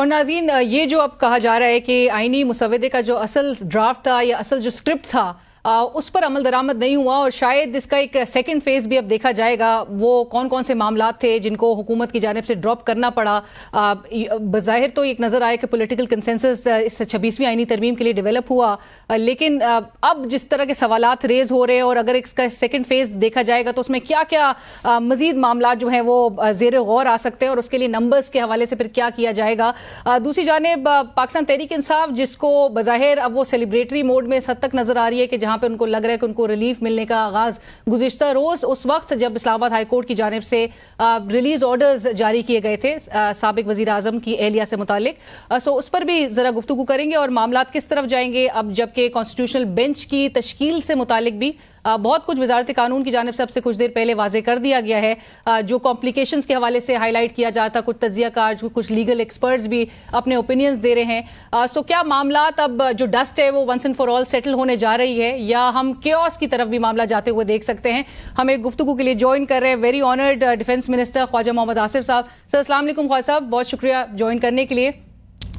और नाजीन ये जो अब कहा जा रहा है कि आइनी मुसवदे का जो असल ड्राफ्ट था या असल जो स्क्रिप्ट था उस पर अमल दरामद नहीं हुआ और शायद इसका एक सेकेंड फेज भी अब देखा जाएगा वो कौन कौन से मामला थे जिनको हुकूमत की जानब से ड्रॉप करना पड़ा बाहिर तो एक नज़र आया कि पोलिटिकल कंसेंसस इस छब्बीसवीं आइनी तरमीम के लिए डेवलप हुआ लेकिन अब जिस तरह के सवाल रेज हो रहे हैं और अगर इसका सेकेंड फेज देखा जाएगा तो उसमें क्या क्या मजीद मामला जो हैं वो जेर गौर आ सकते हैं और उसके लिए नंबर्स के हवाले से फिर क्या किया जाएगा दूसरी जानब पाकिस्तान तहरीक इंसाफ जिसको बाहिर अब वो सेलिब्रेटरी मोड में इस हद तक नज़र आ रही है कि जहां जहां पर उनको लग रहा है कि उनको रिलीफ मिलने का आगाज गुजशत रोज उस वक्त जब इस्लामाबाद हाईकोर्ट की जानब से रिलीज ऑर्डर्स जारी किए गए थे सबक वजी अजम की एहलिया से मुतलिक सो उस पर भी जरा गुफ्तु करेंगे और मामला किस तरफ जाएंगे अब जबकि कॉन्स्टिट्यूशनल बेंच की तश्कील से मुतलिक भी बहुत कुछ वजारत कानून की जानब से अब से कुछ देर पहले वाजे कर दिया गया है जो कॉम्प्लिकेशन के हवाले से हाईलाइट किया जा था कुछ तजिया कार्ज कुछ लीगल एक्सपर्ट्स भी अपने ओपिनियंस दे रहे हैं सो क्या मामला अब जो डस्ट है वो once and for all settle होने जा रही है या हम के की तरफ भी मामला जाते हुए देख सकते हैं हम एक गुफ्तु के लिए ज्वाइन कर रहे हैं very honoured defence minister Khawaja Muhammad Asif साहब सर असलम ख्वाजा साहब बहुत शुक्रिया ज्वाइन करने के लिए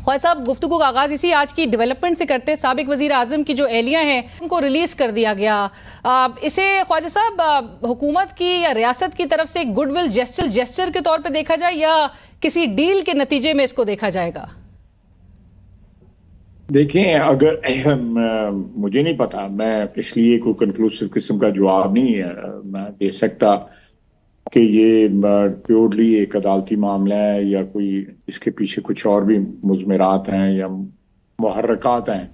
ख्वाह साहब गुफ्तु का आगाज इसी आज की डेवलपमेंट से करते हैं सबक वजी अजम की जो एहलियाँ हैं उनको रिलीज कर दिया गया आ, इसे ख्वाजा साहब हुकूमत की या रियासत की तरफ से गुडविल जेस्टर जेस्टर के तौर पर देखा जाए या किसी डील के नतीजे में इसको देखा जाएगा देखें अगर अहम मुझे नहीं पता मैं इसलिए कोई कंक्लूसिव किस्म का जवाब नहीं है मैं दे सकता कि ये प्योरली एक अदालती मामला है या कोई इसके पीछे कुछ और भी मुजमरात हैं या महरक़ात हैं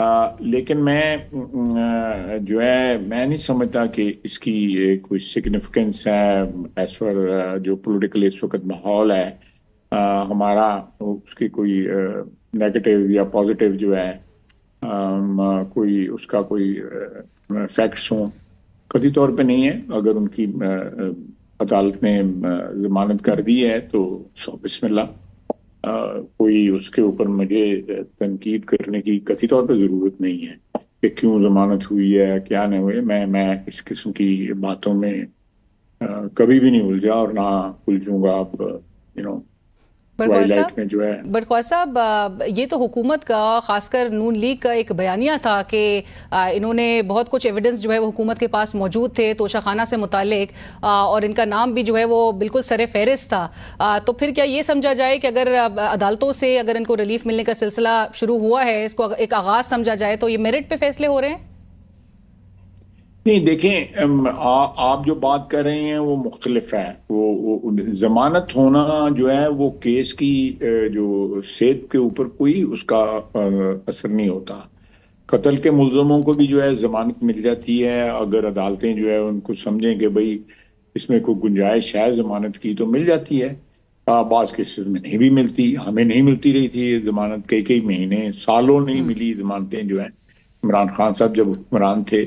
आ, लेकिन मैं जो है मैं नहीं समझता कि इसकी कोई सिग्निफिकेंस है एज पर जो पॉलिटिकल इस वक्त माहौल है आ, हमारा उसकी कोई नेगेटिव या पॉजिटिव जो है आ, कोई उसका कोई फैक्ट्स हों कभी तौर पे नहीं है अगर उनकी अदालत ने जमानत कर दी है तो सौ बिस्मिल्ला कोई उसके ऊपर मुझे तनकीद करने की कथी तौर पर ज़रूरत नहीं है कि क्यों जमानत हुई है क्या नहीं हुई मैं मैं इस किस्म की बातों में आ, कभी भी नहीं उलझा और ना उलझूंगा आप यू नो बट जो साहब ये तो हुकूमत का खासकर नून लीग का एक बयानिया था कि इन्होंने बहुत कुछ एविडेंस जो है वो हुकूमत के पास मौजूद थे तोशाखाना से मुतालिक और इनका नाम भी जो है वो बिल्कुल सर फहरिस्त था तो फिर क्या ये समझा जाए कि अगर अदालतों से अगर इनको रिलीफ मिलने का सिलसिला शुरू हुआ है इसको एक आगाज समझा जाए तो ये मेरिट पे फैसले हो रहे हैं नहीं देखें आ, आप जो बात कर रहे हैं वो मुख्तलिफ है वो, वो जमानत होना जो है वो केस की जो सेहत के ऊपर कोई उसका असर नहीं होता कत्ल के मुलजमों को भी जो है जमानत मिल जाती है अगर अदालतें जो है उनको समझें कि भाई इसमें कोई गुंजाइश है जमानत की तो मिल जाती है बाज केसेस में नहीं भी मिलती हमें नहीं मिलती रही थी जमानत कई कई महीने सालों नहीं हम्म। मिली जमानतें जो है इमरान खान साहब जब हुक्मरान थे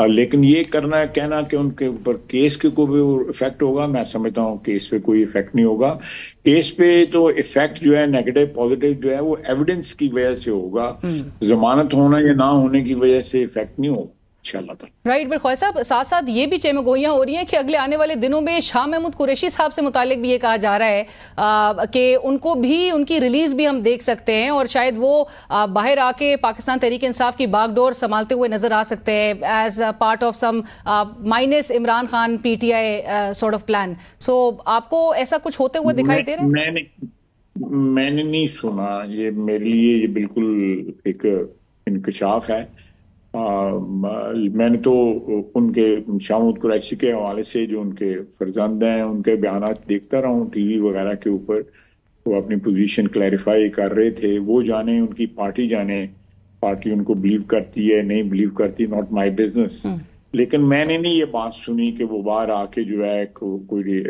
और हाँ, लेकिन ये करना है कहना कि उनके ऊपर केस के को भी इफेक्ट होगा मैं समझता हूँ केस पे कोई इफेक्ट नहीं होगा केस पे तो इफेक्ट जो है नेगेटिव पॉजिटिव जो है वो एविडेंस की वजह से होगा हम्म। जमानत होना या ना होने की वजह से इफेक्ट नहीं होगा राइट बट खोए साहब साथ साथ ये भी चेमगोइयाँ हो रही हैं कि अगले आने वाले दिनों में शाह महमूद कुरैशी साहब से मुतालिक भी ये कहा जा रहा है कि उनको भी उनकी रिलीज भी हम देख सकते हैं और शायद वो आ, बाहर आके पाकिस्तान तहरीक इंसाफ की बागडोर संभालते हुए नजर आ सकते हैं as part of some minus Imran Khan P T I sort of plan so आपको ऐसा कुछ होते हुए दिखाई दे रहा है मैंने मैंने नहीं सुना ये मेरे लिए ये बिल्कुल एक इंकशाफ है मैंने तो उनके शामुद कुरैशी के हवाले से जो उनके फर्जंद हैं उनके बयान देखता रहा हूँ टीवी वगैरह के ऊपर वो अपनी पोजीशन क्लैरिफाई कर रहे थे वो जाने उनकी पार्टी जाने पार्टी उनको बिलीव करती है नहीं बिलीव करती नॉट माय बिजनेस लेकिन मैंने नहीं ये बात सुनी कि वो बाहर आके जो है को, कोई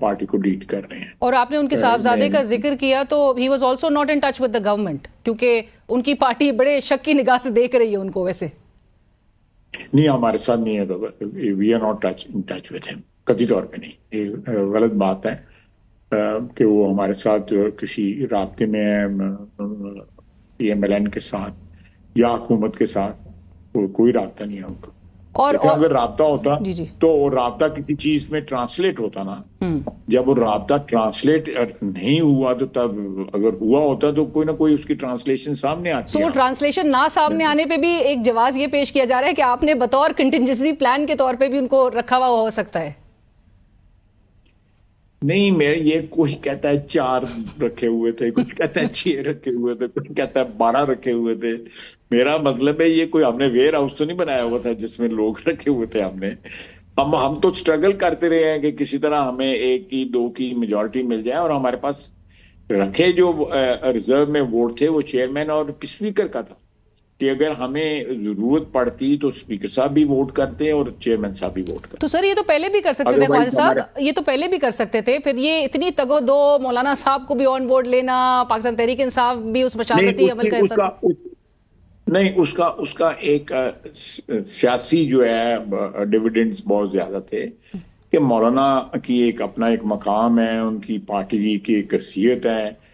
पार्टी को डीट कर रहे हैं और आपने उनके साहबजादे का जिक्र किया तो he was also not in touch with the government क्योंकि उनकी पार्टी बड़े शक की निगाह से देख रही है उनको वैसे नहीं हमारे साथ नहीं है we are not touch in touch with him कथित तौर पे नहीं ये गलत बात है कि वो हमारे साथ किसी रबते में पी एम एल एन के साथ या हुकूमत के साथ वो कोई रबता नहीं है उनका और, अगर रहा होता जी जी। तो वो रहा किसी चीज में ट्रांसलेट होता ना हम्म। जब वो रहा ट्रांसलेट नहीं हुआ तो तब अगर हुआ होता तो कोई ना कोई उसकी ट्रांसलेशन सामने आती सो so, ट्रांसलेशन ना सामने हम्म। आने पे भी एक जवाब ये पेश किया जा रहा है कि आपने बतौर कंटिजेंसी प्लान के तौर पे भी उनको रखा हुआ हो सकता है नहीं मेरे ये कोई कहता है चार रखे हुए थे कोई कहता है छह रखे हुए थे कोई कहता है बारह रखे हुए थे मेरा मतलब है ये कोई हमने वेयर हाउस तो नहीं बनाया हुआ था जिसमें लोग रखे हुए थे हमने हम हम तो स्ट्रगल करते रहे हैं कि किसी तरह हमें एक की दो की मेजोरिटी मिल जाए और हमारे पास रखे जो रिजर्व में वोट थे वो चेयरमैन और स्पीकर का था कि अगर हमें जरूरत पड़ती तो स्पीकर साहब भी वोट करते हैं और चेयरमैन साहब भी वोट करते तो सर ये तो पहले भी कर सकते थे ख्वाजा साहब ये तो पहले भी कर सकते थे फिर ये इतनी तगो दो मौलाना साहब को भी ऑन बोर्ड लेना पाकिस्तान तहरीक इंसाफ भी उस मशावरती अमल का उसका, नहीं उसका उसका एक सियासी जो है डिविडेंड्स बहुत ज्यादा थे कि मौलाना की एक अपना एक मकाम है उनकी पार्टी की एक हैसियत है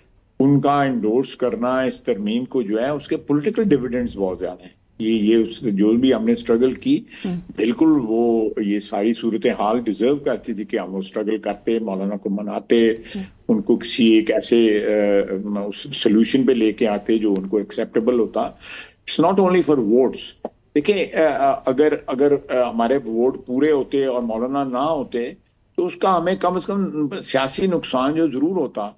उनका इंडोर्स करना इस तरमीम को जो है उसके पॉलिटिकल डिविडेंड्स बहुत ज्यादा हैं ये ये उस जो भी हमने स्ट्रगल की हम्म। बिल्कुल वो ये सारी सूरत हाल डिजर्व करती थी कि हम वो स्ट्रगल करते मौलाना को मनाते हम्म। उनको किसी एक ऐसे सोल्यूशन पे लेके आते जो उनको एक्सेप्टेबल होता it's not only for votes देखिए अगर अगर हमारे वोट पूरे होते और मौलाना ना होते तो उसका हमें कम से कम सियासी नुकसान जो जरूर होता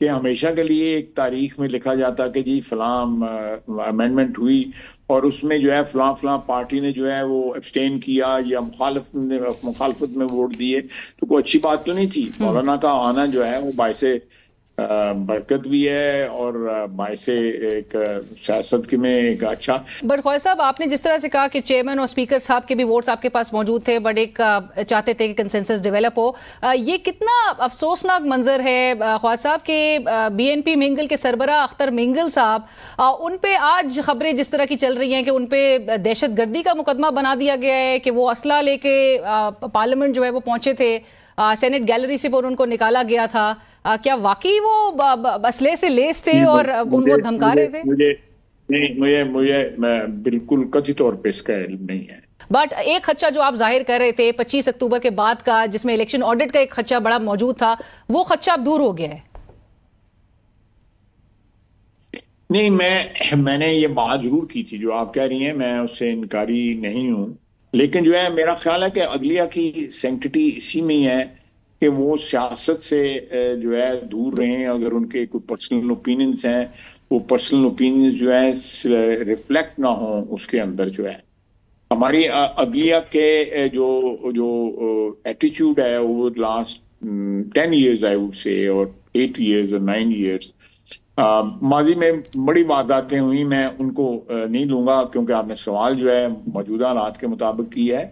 कि हमेशा के लिए एक तारीख में लिखा जाता कि जी फलाम अमेंडमेंट हुई और उसमें जो है फलां फलां पार्टी ने जो है वो एब्सटेन किया या मुखालफ ने मुखालफत में वोट दिए तो कोई अच्छी बात तो नहीं थी हम्म। मौलाना का आना जो है वो बायसे बरकत भी है और बायसे एक सियासत में एक अच्छा बट खॉय साहब आपने जिस तरह से कहा कि चेयरमैन और स्पीकर साहब के भी वोट्स आपके पास मौजूद थे बट एक चाहते थे कि कंसेंसस डेवलप हो ये कितना अफसोसनाक मंजर है ख्वाज साहब के बीएनपी मिंगल के सरबरा अख्तर मिंगल साहब उन पे आज खबरें जिस तरह की चल रही हैं कि उन पे दहशत गर्दी का मुकदमा बना दिया गया है कि वो असला लेके पार्लियामेंट जो है वो पहुंचे थे सेनेट गैलरी से उनको निकाला गया था आ, क्या वाकई वो असले से लेस थे और उनको धमका रहे थे मुझे नहीं मुझे मुझे बिल्कुल कथित तौर पर इसका नहीं है बट एक खच्चा जो आप जाहिर कर रहे थे 25 अक्टूबर के बाद का जिसमें इलेक्शन ऑडिट का एक खच्चा बड़ा मौजूद था वो खच्चा अब दूर हो गया है नहीं मैं मैंने ये बात जरूर की थी जो आप कह रही हैं मैं उससे इनकारी नहीं हूं लेकिन जो है मेरा ख्याल है कि अगलिया की सेंटिटी इसी में ही है कि वो सियासत से जो है दूर रहें अगर उनके कोई पर्सनल ओपिनियंस हैं वो पर्सनल ओपिनियंस जो है रिफ्लेक्ट ना हो उसके अंदर जो है हमारी अगलिया के जो जो एटीट्यूड है वो last ten years I would say और एट इयर्स और नाइन इयर्स Um, माजी में बड़ी वारदातें हुई मैं उनको नहीं लूंगा क्योंकि आपने सवाल जो है मौजूदा हालात के मुताबिक की है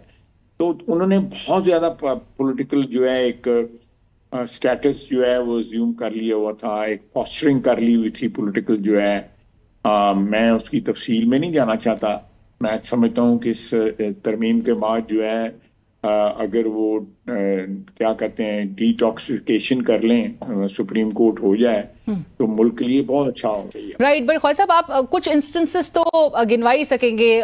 तो उन्होंने बहुत ज़्यादा पॉलिटिकल जो है एक स्टेटस जो है वो ज्यूम कर लिया हुआ था एक पॉस्टरिंग कर ली हुई थी पॉलिटिकल जो है आ, um, मैं उसकी तफसील में नहीं जाना चाहता मैं समझता हूँ कि इस तरमीम के बाद जो है अगर वो क्या कहते हैं डिटॉक्सिकेशन कर लें सुप्रीम कोर्ट हो जाए हम्म। तो मुल्क के लिए बहुत अच्छा हो राइट बट खाई साहब आप कुछ इंस्टेंसेस तो गिनवा ही सकेंगे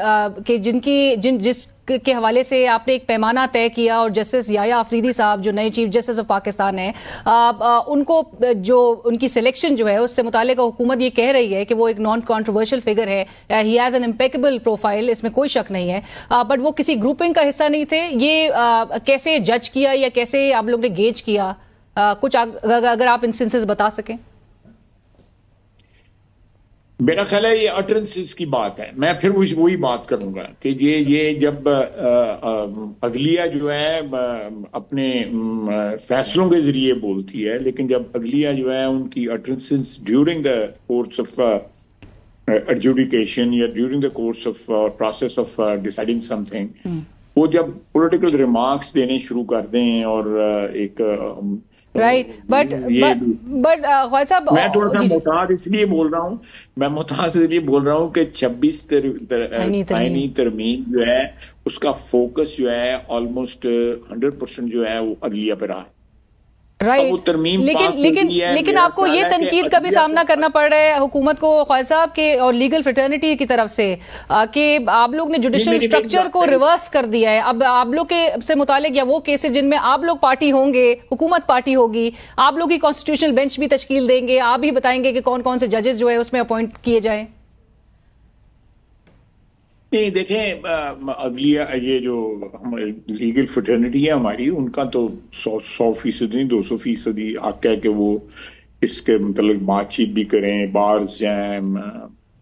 कि जिनकी जिन जिस के हवाले से आपने एक पैमाना तय किया और जस्टिस याया अफरीदी साहब जो नए चीफ जस्टिस ऑफ पाकिस्तान है उनको जो उनकी सिलेक्शन जो है उससे मुतल हुकूमत ये कह रही है कि वो एक नॉन कॉन्ट्रोवर्शियल फिगर है he has an impeccable profile इसमें कोई शक नहीं है बट वो किसी ग्रुपिंग का हिस्सा नहीं थे ये आ, कैसे जज किया या कैसे आप लोग ने गेज किया आ, कुछ अगर आप इंस्टेंसेस बता सकें मेरा ख्याल है ये अटरेंसेस की बात है मैं फिर वही बात करूंगा कि ये ये जब अगलिया जो है अपने फैसलों के जरिए बोलती है लेकिन जब अगलिया जो है उनकी utterances during the course of adjudication या during the course of process of deciding something वो जब पॉलिटिकल रिमार्क्स देने शुरू कर दें और एक राइट बट बट साहब मैं थोड़ा सा मोहताज इसलिए बोल रहा हूँ मैं मोहताज इसलिए बोल रहा हूँ कि छब्बीस आईनी तरमीम जो है उसका फोकस जो है ऑलमोस्ट हंड्रेड परसेंट जो है वो अदलिया पे रहा है राइट लेकिन लेकिन लेकिन आपको ये तनकीद का भी सामना तो करना पड़ रहा है हुकूमत को ख्वाज साहब के और लीगल फ्रटर्निटी की तरफ से कि आप लोग ने जुडिशल स्ट्रक्चर को रिवर्स कर दिया है अब आप लोग के से मुतालिक या वो केसेस जिनमें आप लोग पार्टी होंगे हुकूमत पार्टी होगी आप लोग की कॉन्स्टिट्यूशनल बेंच भी तश्कील देंगे आप भी बताएंगे कि कौन कौन से जजेस जो है उसमें अपॉइंट किए जाएं नहीं देखें अगली ये जो लीगल फटर्निटी है हमारी उनका तो सौ सौ फीसद नहीं दो सौ फीसदी हक है कि वो इसके मतलब बातचीत भी करें बार हैं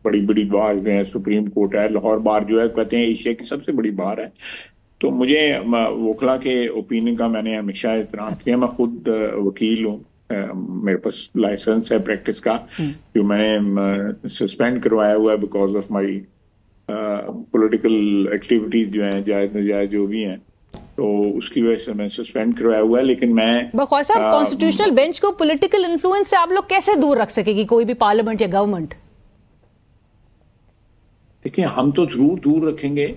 बड़ी बड़ी बार जो है सुप्रीम कोर्ट है लाहौर बार जो है कहते हैं एशिया की सबसे बड़ी बार है तो मुझे वोखला के ओपिनियन का मैंने हमेशा एहतराम किया मैं खुद वकील हूँ मेरे पास लाइसेंस है प्रैक्टिस का हम्म। जो मैंने सस्पेंड करवाया हुआ है because of my political activities जो हैं जायज नजायज जो भी हैं तो उसकी वजह से मैं सस्पेंड करवाया हुआ है लेकिन मैं साहब कॉन्स्टिट्यूशनल बेंच को पॉलिटिकल इन्फ्लुएंस से आप लोग कैसे दूर रख सकेगी कोई भी पार्लियामेंट या गवर्नमेंट देखिए हम तो जरूर दूर रखेंगे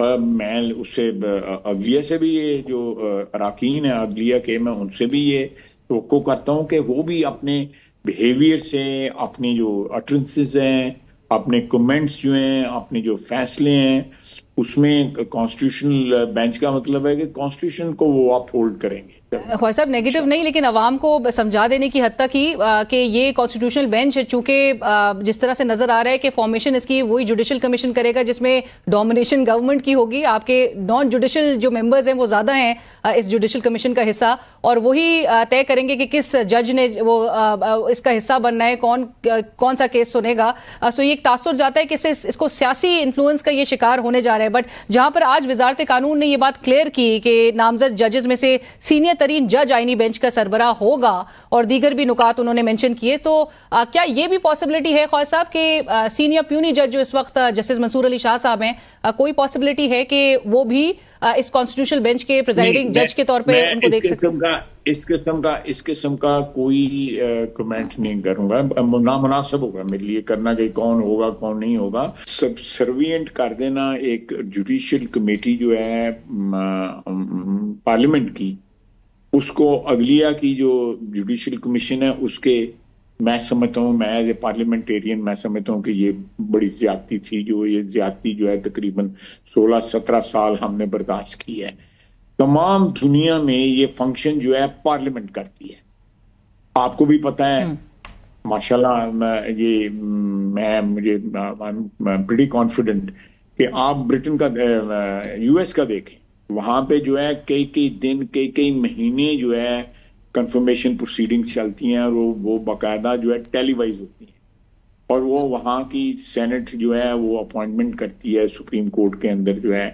पर मैं उससे अदलिया से भी ये जो अरकान है अदलिया के मैं उनसे भी ये तो करता हूँ कि वो भी अपने बिहेवियर से अपनी जो अटरेंसेज हैं अपने कमेंट्स जो हैं अपने जो फैसले हैं उसमें कॉन्स्टिट्यूशनल बेंच का मतलब है कि कॉन्स्टिट्यूशन को वो आप होल्ड करेंगे ख्वाजा साहब नेगेटिव नहीं लेकिन अवाम को समझा देने की हद तक ही कि ये कॉन्स्टिट्यूशनल बेंच है चूंकि जिस तरह से नजर आ रहा है कि फॉर्मेशन इसकी वही जुडिशल कमीशन करेगा जिसमें डोमिनेशन गवर्नमेंट की होगी आपके नॉन जुडिशल जो मेंबर्स हैं वो ज्यादा हैं इस जुडिशल कमीशन का हिस्सा और वही तय करेंगे कि किस जज ने वो इसका हिस्सा बनना है कौन कौन सा केस सुनेगा सो ये एक तासर जाता है कि इस, इसको सियासी इन्फ्लुएंस का ये शिकार होने जा रहा है बट जहां पर आज वजारत कानून ने ये बात क्लियर की कि नामजद जजेस में से सीनियर तरीन जज आईनी बेंच का सरबरा होगा और दीगर भी नुकात उन्होंने मैंशन किए तो आ, क्या ये भी पॉसिबिलिटी है खौज साहब के सीनियर प्यूनी जज जो इस वक्त जस्टिस मंसूर अली शाह साहब हैं कोई पॉसिबिलिटी है कि वो भी आ, इस कॉन्स्टिट्यूशनल बेंच के प्रेजाइडिंग जज के तौर पर उनको देख सकते इस किस्म का इस किस्म का कोई कमेंट नहीं करूंगा ना मुनासिब होगा मेरे लिए करना कि कौन होगा कौन नहीं होगा सब सर्वियंट कर देना एक जुडिशियल कमेटी जो है पार्लियामेंट की उसको अगलिया की जो जुडिशल कमीशन है उसके मैं समझता हूँ मैं एज ए पार्लियामेंटेरियन मैं समझता हूँ कि ये बड़ी ज्यादती थी जो ये ज्यादती जो है तकरीबन 16-17 साल हमने बर्दाश्त की है तमाम दुनिया में ये फंक्शन जो है पार्लियामेंट करती है आपको भी पता है हम्म। माशाल्लाह ये मैं मुझे आई कॉन्फिडेंट कि आप ब्रिटेन का यूएस का देखें वहां पे जो है कई कई दिन कई कई महीने जो है कंफर्मेशन प्रोसीडिंग चलती हैं और वो वो बाकायदा जो है टेलीवाइज होती हैं और वो वहां की सेनेट जो है वो अपॉइंटमेंट करती है सुप्रीम कोर्ट के अंदर जो है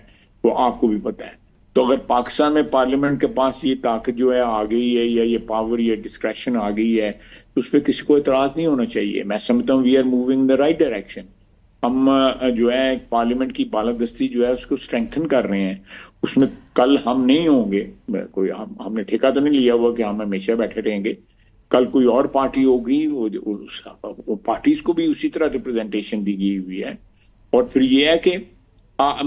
वो आपको भी पता है तो अगर पाकिस्तान में पार्लियामेंट के पास ये ताकत जो है आ गई है या ये पावर या डिस्क्रेशन आ गई है तो उस पर किसी को इतराज नहीं होना चाहिए मैं समझता हूँ we are moving the right direction हम जो है पार्लियामेंट की बालादस्ती जो है उसको स्ट्रेंथन कर रहे हैं उसमें कल हम नहीं होंगे कोई हम हमने ठेका तो नहीं लिया हुआ कि हम हमेशा बैठे रहेंगे कल कोई और पार्टी होगी वो पार्टीज को भी उसी तरह रिप्रेजेंटेशन दी गई हुई है और फिर ये है कि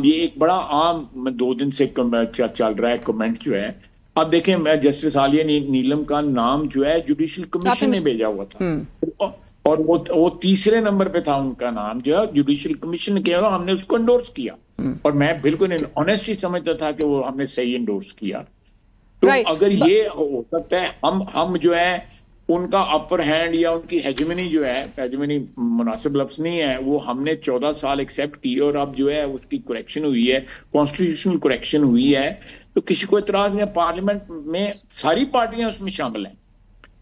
ये एक बड़ा आम दो दिन से चल रहा है कमेंट जो है अब देखें मैं जस्टिस आलिया नी, नीलम का नाम जो है जुडिशियल कमीशन ने भेजा हुआ था हम्म। तो, और वो वो तीसरे नंबर पे था उनका नाम जो है जुडिशियल कमीशन ने किया हमने उसको इंडोर्स किया हम्म। और मैं बिल्कुल ऑनेस्टली समझता था कि वो हमने सही इंडोर्स किया तो right. अगर ये हो सकता है हम हम जो है उनका अपर हैंड या उनकी हेजमनी जो है हेजमनी मुनासिब लफ्ज नहीं है वो हमने चौदह साल एक्सेप्ट की और अब जो है उसकी करेक्शन हुई है कॉन्स्टिट्यूशनल करेक्शन हुई है तो किसी को इतराज नहीं पार्लियामेंट में सारी पार्टियां उसमें शामिल हैं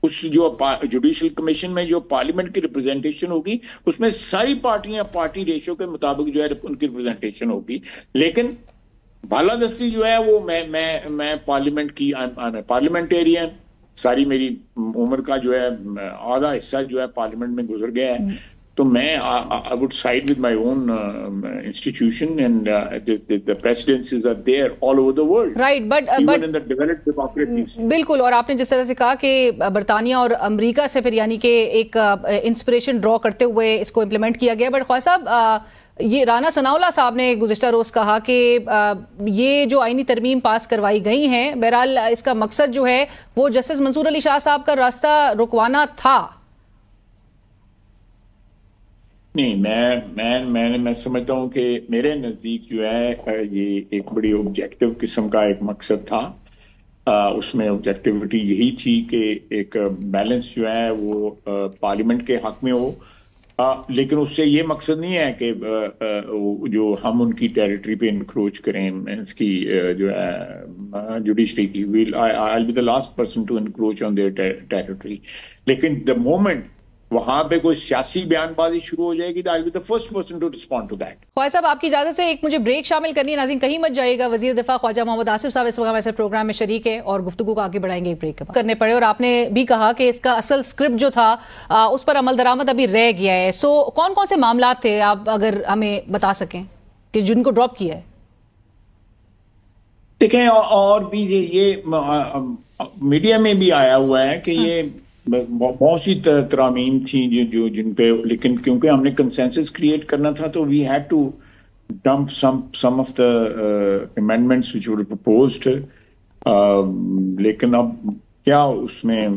उस जो जुडिशियल कमीशन में जो पार्लियामेंट की रिप्रेजेंटेशन होगी उसमें सारी पार्टियां पार्टी रेशियो के मुताबिक जो है उनकी रिप्रेजेंटेशन होगी लेकिन बालादस्ती जो है वो मैं मैं मैं पार्लियामेंट की पार्लियामेंटेरियन सारी मेरी उम्र का जो है आधा हिस्सा जो है पार्लियामेंट में गुजर गया है हम्म। तो मैं I would side with my own institution and the presidencies are there all over the world right but but in the developed democracies बिल्कुल और आपने जिस तरह से कहा कि uh, बर्तानिया और अमेरिका से फिर यानी कि एक इंस्पिरेशन uh, ड्रॉ करते हुए इसको इम्प्लीमेंट किया गया बट खास साहब uh, ये राणा सनाउला साहब ने गुजशत रोज़ कहा कि ये जो आईनी तरमीम पास करवाई गई हैं बहरहाल इसका मकसद जो है वो जस्टिस मंसूर अली शाह साहब का रास्ता रुकवाना था नहीं मैं मैं मैं मैं समझता हूँ कि मेरे नज़दीक जो है ये एक बड़ी ऑब्जेक्टिव किस्म का एक मकसद था आ, उसमें ऑब्जेक्टिविटी यही थी कि एक बैलेंस जो है वो पार्लियामेंट के हक में हो आ, लेकिन उससे ये मकसद नहीं है कि जो हम उनकी टेरिटरी पे इंक्रोच करें इसकी जो है जुडिशरी की will I will be the last person to encroach on their territory लेकिन द मोमेंट वहां पे कोई सियासी बयानबाजी शुरू हो जाएगी I be the first person to respond to that Khawaja साहब आपकी इजाजत से एक मुझे ब्रेक शामिल करनी है नाजिन कहीं मत जाएगा वजीर दफा ख्वाजा मोहम्मद आसिफ साहब इस वक्त ऐसे प्रोग्राम में शरीक है और गुफ्तु को आगे बढ़ाएंगे एक ब्रेक करने पड़े और आपने भी कहा कि इसका असल स्क्रिप्ट जो था आ, उस पर अमल दरामद अभी रह गया है सो कौन कौन से मामला थे आप अगर हमें बता सकें कि जिनको ड्रॉप किया है देखें और भी ये, ये मीडिया में भी आया हुआ है कि ये हाँ। बहुत सी तरामीम थी जो जो जिन पे लेकिन क्योंकि हमने कंसेंसस क्रिएट करना था तो we had to dump some some of the amendments which were proposed लेकिन अब क्या उसमें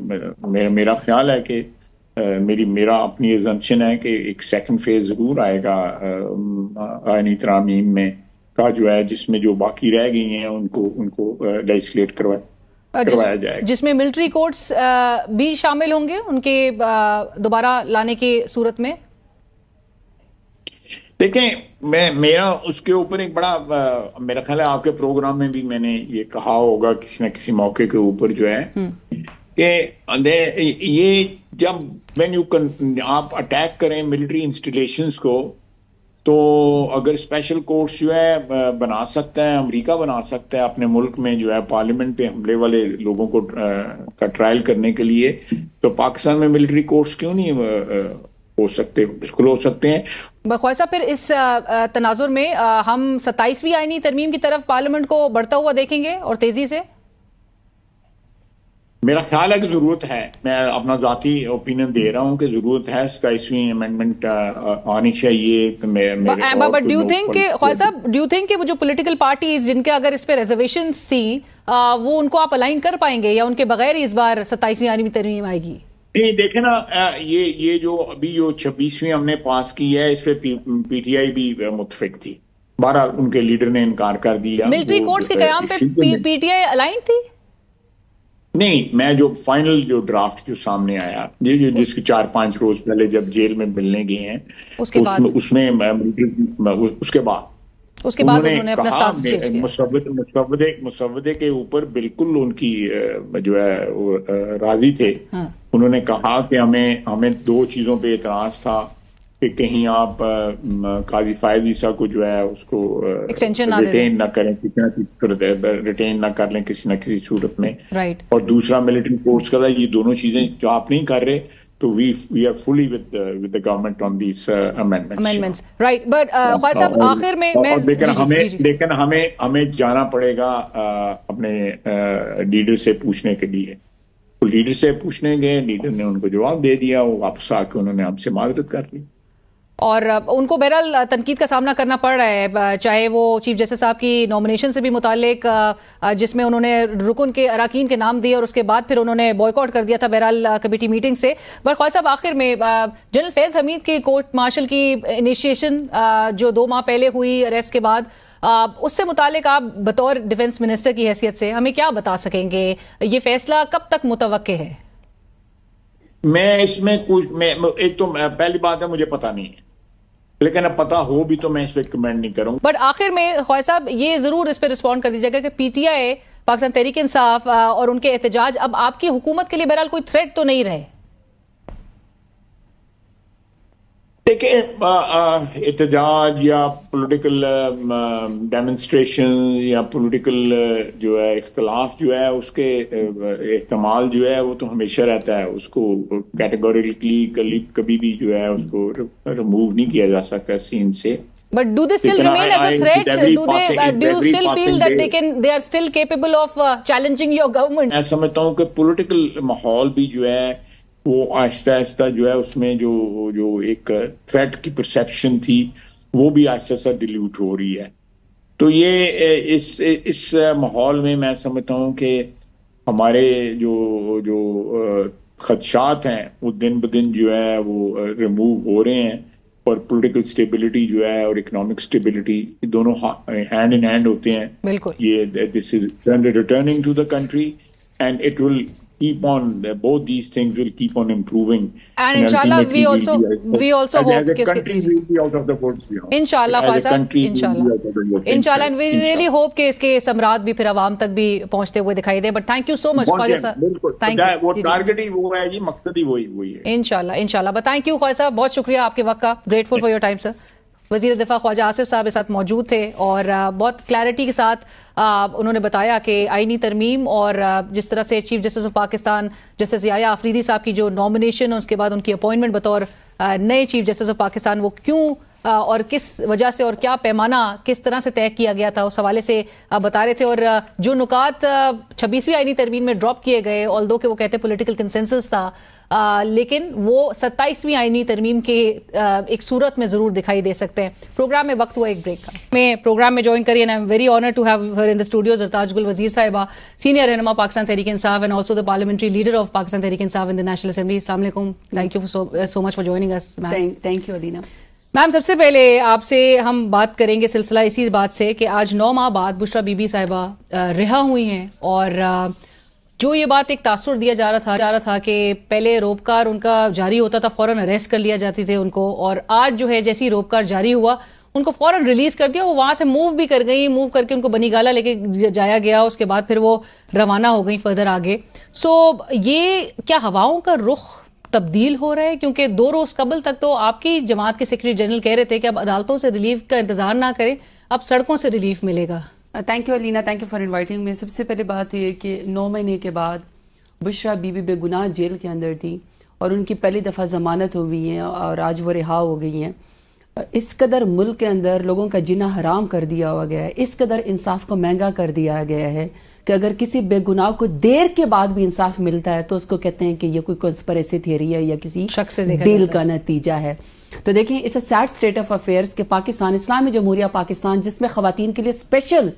मेरा मेरा ख्याल है कि uh, मेरी मेरा अपनी एजम्पन है कि एक सेकंड फेज ज़रूर आएगा uh, आयनी तरामीम में का जो है जिसमें जो बाकी रह गई हैं उनको उनको लेजिस्लेट uh, करवाए जिस, जिसमें मिलिट्री कोर्ट्स भी शामिल होंगे उनके दोबारा लाने की सूरत में देखें मैं मेरा उसके ऊपर एक बड़ा मेरा ख्याल है आपके प्रोग्राम में भी मैंने ये कहा होगा किसी न किसी मौके के ऊपर जो है हम्म। कि ये जब वेन यू आप अटैक करें मिलिट्री इंस्टीट्यूशन को तो अगर स्पेशल कोर्ट जो है बना सकता है अमेरिका बना सकता है अपने मुल्क में जो है पार्लियामेंट पे हमले वाले लोगों को का ट्रायल करने के लिए तो पाकिस्तान में मिलिट्री कोर्ट्स क्यों नहीं हो सकते बिल्कुल हो सकते हैं बखवाई साहब फिर इस तनाजुर में हम सत्ताईसवीं आईनी तरमीम की तरफ पार्लियामेंट को बढ़ता हुआ देखेंगे और तेजी से मेरा ख्याल है कि ज़रूरत है मैं अपना ज़ाती ओपिनियन दे रहा हूँ कि ज़रूरत है सताईसवीं अमेंडमेंट आनी चाहिए बट डू थिंक साहब डू थिंक कि वो जो पॉलिटिकल पार्टीज जिनके अगर इस पे रिजर्वेशन थी वो उनको आप अलाइन कर पाएंगे या उनके बगैर इस बार सताईसवीं आर्मी तरमीम आएगी नहीं देखे ना ये ये जो अभी जो छब्बीसवीं हमने पास की है इस पर पीटीआई भी मुतफिक थी बारह उनके लीडर ने इनकार कर दिया मिलिट्री कोर्ट्स के क्या पीटीआई अलाइन थी नहीं मैं जो फाइनल जो ड्राफ्ट जो सामने आया ये जो जिसके चार पांच रोज पहले जब जेल में मिलने गए हैं उसके उस, बाद उसमें उस, उसके बाद उसके बाद उन्होंने अपना मुसवदे मुसवदे के ऊपर बिल्कुल उनकी जो है राजी थे हाँ। उन्होंने कहा कि हमें हमें दो चीजों पे इतराज था कि कहीं आप काजी फायद ईसा को जो है उसको ना रिटेन ना करें कितना ना किसी रिटेन ना कर लें किसी ना किसी सूरत में राइट और दूसरा मिलिट्री फोर्स का ये दोनों चीजें जो आप नहीं कर रहे तो we we are fully with with the government on these amendments amendments right but Khawaja साहब आखिर में uh, मैं लेकिन हमें लेकिन हमें हमें जाना पड़ेगा अपने लीडर से पूछने के लिए लीडर तो से पूछने गए लीडर ने उनको जवाब दे दिया वो वापस आके उन्होंने हमसे मदद कर ली और उनको बहरहाल तनकीद का सामना करना पड़ रहा है चाहे वो चीफ जस्टिस साहब की नॉमिनेशन से भी मुतालिक जिसमें उन्होंने रुकन के अरकान के नाम दिए और उसके बाद फिर उन्होंने बॉयकॉट कर दिया था बहरहाल कमेटी मीटिंग से बट ख्वाजा साहब आखिर में जनरल फैज़ हमीद की कोर्ट मार्शल की इनिशिएशन जो दो माह पहले हुई अरेस्ट के बाद उससे मुतालिक आप बतौर डिफेंस मिनिस्टर की हैसियत से हमें क्या बता सकेंगे ये फैसला कब तक मुतव है मैं इसमें कुछ मैं एक तो पहली बात है मुझे पता नहीं है लेकिन अब पता हो भी तो मैं इस पर कमेंट नहीं करूँ बट आखिर में ख्वाह साहब ये जरूर इस पर रिस्पॉन्ड कर दीजिएगा कि पीटीआई पाकिस्तान तहरीक इंसाफ और उनके एहतजाज अब आपकी हुकूमत के लिए बहरहाल कोई थ्रेट तो नहीं रहे देखिए एहतजाज या पॉलिटिकल डेमोन्स्ट्रेशन या पॉलिटिकल जो है इख्तलाफ जो है उसके इस्तेमाल जो है वो तो हमेशा रहता है उसको कैटेगोरिकली कभी भी जो है उसको रिमूव नहीं किया जा सकता सीन से But do they still remain I, as a threat? Do they, uh, do you still feel that they can, they are still capable of uh, challenging your government? मैं समझता हूँ कि political माहौल भी जो है वो आहिस्ता आहिस्ता जो है उसमें जो जो एक थ्रेट की परसेप्शन थी वो भी आहिस्ता आहिस्ता डिल्यूट हो रही है तो ये इस इस माहौल में मैं समझता हूँ कि हमारे जो जो खदशात हैं वो दिन ब दिन जो है वो रिमूव हो रहे हैं और पॉलिटिकल स्टेबिलिटी जो है और इकोनॉमिक स्टेबिलिटी दोनों हैंड इन हैंड होते हैं ये this is returning to the country and it will keep on both these things will keep on improving and, and inshallah we also we'll be, we also and hope as a country we will be out of the woods you know. inshallah as a country inshallah inshallah inshallah and we inshallah. really hope ke iske samrat bhi phir awam tak bhi pahunchte hue dikhai de but thank you so much much Khawaja साहब thank you वो target ही वो है जी मकसद ही वही वही है inshallah इंशाल्लाह थैंक यू ख्वाजा साहब bahut shukriya aapke waqt ka grateful for your time sir वजीर दिफा ख्वाजा आसिफ साहब साथ मौजूद थे और बहुत क्लैरिटी के साथ उन्होंने बताया कि आइनी तरमीम और जिस तरह से chief justice of Pakistan justice Yahya Afridi साहब की जो नॉमिनेशन उसके बाद उनकी अपॉइंटमेंट बतौर नए चीफ जस्टिस ऑफ पाकिस्तान वो क्यों और किस वजह से और क्या पैमाना किस तरह से तय किया गया था उस हवाले से आप बता रहे थे और जो नुकात छब्बीसवीं आईनी तरमीम में ड्रॉप किए गए ऑल दो के वो कहते पोलिटिकल कंसेंसस था आ, लेकिन वो सत्ताईसवीं आईनी तरमीम के आ, एक सूरत में जरूर दिखाई दे सकते हैं प्रोग्राम में वक्त हुआ एक ब्रेक का मैं प्रोग्राम में ज्वाइन करिए and I am very honour to have her in the studio Zartaj Gul Wazir साहिबा सीनियर रहनमा Pakistan Tehreek Insaf and also the parliamentary leader of Pakistan Tehreek Insaf in the national assembly इस्लाम thank you so much for joining us thank you Adeena ma'am सबसे पहले आपसे हम बात करेंगे सिलसिला इसी बात से कि आज नौ माह बाद बुशरा बीबी साहिबा रिहा हुई हैं और जो ये बात एक तासुर दिया जा रहा था जा रहा था कि पहले रोपकार उनका जारी होता था फौरन अरेस्ट कर लिया जाती थे उनको और आज जो है जैसी रोपकार जारी हुआ उनको फौरन रिलीज कर दिया वो वहां से मूव भी कर गई मूव करके उनको बनीगाला लेके जाया गया उसके बाद फिर वो रवाना हो गई फर्दर आगे सो ये क्या हवाओं का रुख तब्दील हो रहे हैं क्योंकि दो रोज कबल तक तो आपकी जमात के सेक्रेटरी जनरल कह रहे थे कि अब अदालतों से रिलीफ का इंतजार ना करें अब सड़कों से रिलीफ मिलेगा thank you Aleena thank you for inviting me सबसे पहले बात तो यह कि नौ महीने के बाद बुशरा बीबी बेगुनाह जेल के अंदर थी और उनकी पहली दफ़ा ज़मानत हो गई है और आज वो रिहा हो गई हैं uh, इस कदर मुल्क के अंदर लोगों का जीना हराम कर दिया हुआ गया है इस कदर इंसाफ को महंगा कर दिया गया है कि अगर किसी बेगुनाह को देर के बाद भी इंसाफ मिलता है तो उसको कहते हैं कि ये कोई कंस्परेसी थियरी है या किसी शख्स डील का नतीजा है तो देखिए इस सैड स्टेट ऑफ अफेयर्स के पाकिस्तान इस्लामी जमहूरिया पाकिस्तान जिसमें खातन के लिए स्पेशल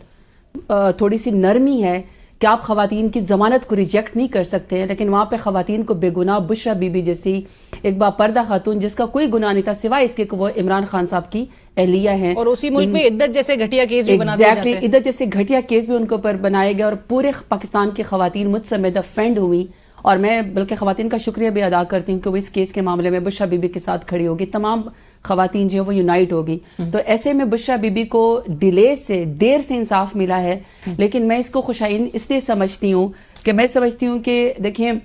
थोड़ी सी नरमी है कि आप खातन की ज़मानत को रिजेक्ट नहीं कर सकते हैं लेकिन वहां पर खातन को बेगुनाह बुशरा बीबी जैसी एक बापर्दा खातून जिसका कोई गुना नहीं था सिवाय इसके वो इमरान खान साहब की एहलिया है और उसी मुल्क में इद्दत जैसे घटिया केस भी बनाया exactly, इद्दत जैसे घटिया केस भी उनके ऊपर बनाए गए और पूरे पाकिस्तान की खातन मुझ समेत अफेंड हुई और मैं बल्कि खातन का शुक्रिया भी अदा करती हूँ कि वो इस केस के मामले में बुशा बीबी के साथ खड़ी होगी तमाम खातन जो है वो यूनाइट हो गई हम्म। तो ऐसे में बुशरा बीबी को डिले से देर से इंसाफ मिला है हम्म। लेकिन मैं इसको खुशाइन इसलिए समझती हूँ कि मैं समझती हूँ कि देखिए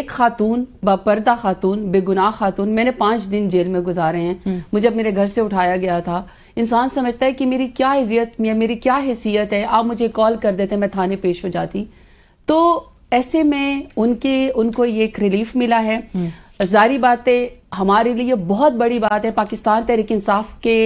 एक खातून बापरदा खातून बेगुनाह खातून मैंने पांच दिन जेल में गुजारे हैं हम्म। मुझे अब मेरे घर से उठाया गया था इंसान समझता है कि मेरी क्या इज्जत या मेरी क्या हैसियत है आप मुझे कॉल कर देते मैं थाने पेश हो जाती तो ऐसे में उनके उनको ये एक रिलीफ मिला है जारी बातें हमारे लिए बहुत बड़ी बात है पाकिस्तान तहरीक इंसाफ के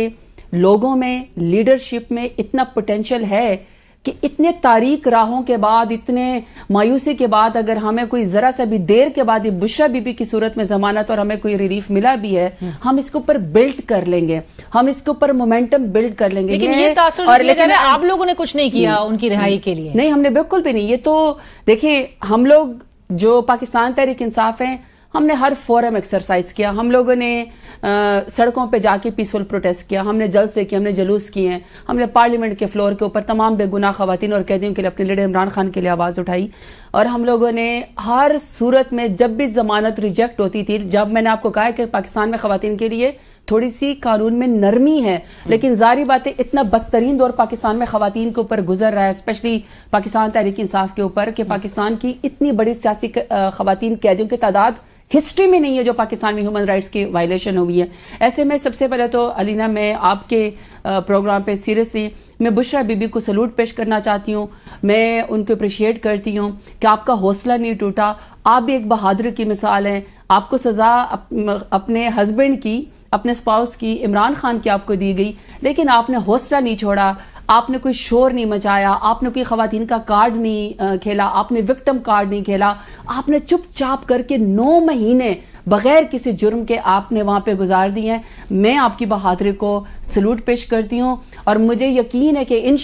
लोगों में लीडरशिप में इतना पोटेंशियल है कि इतने तारीख राहों के बाद इतने मायूसी के बाद अगर हमें कोई जरा सा भी देर के बाद बुशरा बीबी की सूरत में जमानत और हमें कोई रिलीफ मिला भी है हम्म। हम इसके ऊपर बिल्ड कर लेंगे हम इसके ऊपर मोमेंटम बिल्ड कर लेंगे लेकिन ये, ये और लेकिन आप लोगों ने कुछ नहीं किया हम्म। उनकी रिहाई के लिए नहीं हमने बिल्कुल भी नहीं ये तो देखिये हम लोग जो पाकिस्तान तहरीक इंसाफ है हमने हर फोरम एक्सरसाइज किया हम लोगों ने आ, सड़कों पे जाके पीसफुल प्रोटेस्ट किया हमने जल से किया हमने जलूस किए हैं हमने पार्लियामेंट के फ्लोर के ऊपर तमाम बेगुनाह खातन और कैदियों के लिए अपने लीडर इमरान खान के लिए आवाज़ उठाई और हम लोगों ने हर सूरत में जब भी जमानत रिजेक्ट होती थी जब मैंने आपको कहा कि पाकिस्तान में खातन के लिए थोड़ी सी कानून में नरमी है लेकिन जारी बातें इतना बदतरीन दौर पाकिस्तान में खातन के ऊपर गुजर रहा है स्पेशली पाकिस्तान तहरीक इंसाफ के ऊपर कि पाकिस्तान की इतनी बड़ी सियासी खातन कैदियों की तादाद हिस्ट्री में नहीं है जो पाकिस्तान में ह्यूमन राइट्स की वायलेशन हुई है ऐसे में सबसे पहले तो अलीना मैं आपके प्रोग्राम पे सीरियसली मैं बुशरा बीबी को सलूट पेश करना चाहती हूँ मैं उनको अप्रिशिएट करती हूँ कि आपका हौसला नहीं टूटा आप भी एक बहादुर की मिसाल हैं आपको सज़ा अप, अपने हस्बैंड की अपने स्पाउस की इमरान खान की आपको दी गई लेकिन आपने हौसला नहीं छोड़ा आपने कोई शोर नहीं मचाया आपने कोई खातन का कार्ड नहीं खेला आपने विक्टम कार्ड नहीं खेला आपने चुपचाप करके नौ महीने बगैर किसी जुर्म के आपने वहां पे गुजार दिए हैं मैं आपकी बहादुरी को सल्यूट पेश करती हूँ और मुझे यकीन है कि इन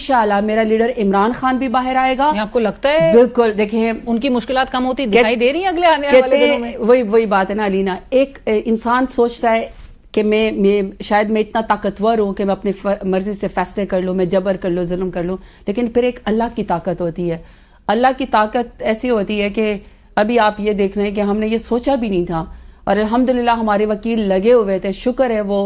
मेरा लीडर इमरान खान भी बाहर आएगा आपको लगता है बिल्कुल देखें उनकी मुश्किल कम होती दिखाई दे रही है अगले आने वाले वही वही बात है ना अलीना एक इंसान सोचता है कि मैं मैं शायद मैं इतना ताकतवर हूँ कि मैं अपनी मर्ज़ी से फैसले कर लूँ मैं जबर कर लूँ जुल्म कर लूँ लेकिन फिर एक अल्लाह की ताकत होती है अल्लाह की ताकत ऐसी होती है कि अभी आप ये देख रहे हैं कि हमने ये सोचा भी नहीं था और अलहमदिल्ला हमारे वकील लगे हुए थे शुक्र है वो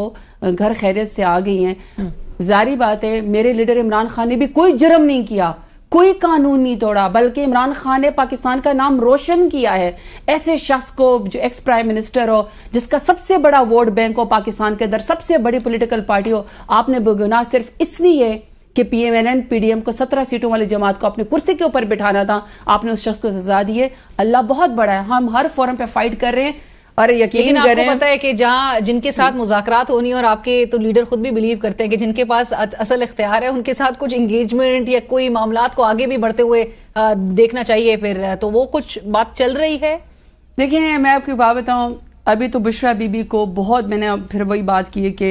घर खैरियत से आ गई हैं हम्म। जारी बात है मेरे लीडर इमरान खान ने भी कोई जुर्म नहीं किया कोई कानून नहीं तोड़ा बल्कि इमरान खान ने पाकिस्तान का नाम रोशन किया है ऐसे शख्स को जो एक्स प्राइम मिनिस्टर हो जिसका सबसे बड़ा वोट बैंक हो पाकिस्तान के अंदर सबसे बड़ी पॉलिटिकल पार्टी हो आपने बेगुनाह सिर्फ इसलिए कि पीएमएनएन पीडीएम को सत्रह सीटों वाली जमात को अपने कुर्सी के ऊपर बिठाना था आपने उस शख्स को सजा दी है अल्लाह बहुत बड़ा है हम हर फोरम पर फाइट कर रहे हैं और यकीन आपको पता है कि जहाँ जिनके साथ मुजाकरात होनी और आपके तो लीडर खुद भी बिलीव करते हैं कि जिनके पास असल इख्तियार है उनके साथ कुछ इंगेजमेंट या कोई मामला को आगे भी बढ़ते हुए देखना चाहिए फिर तो वो कुछ बात चल रही है देखिए मैं आपको बात बताऊँ अभी तो बुशरा बीबी को बहुत मैंने फिर वही बात की है कि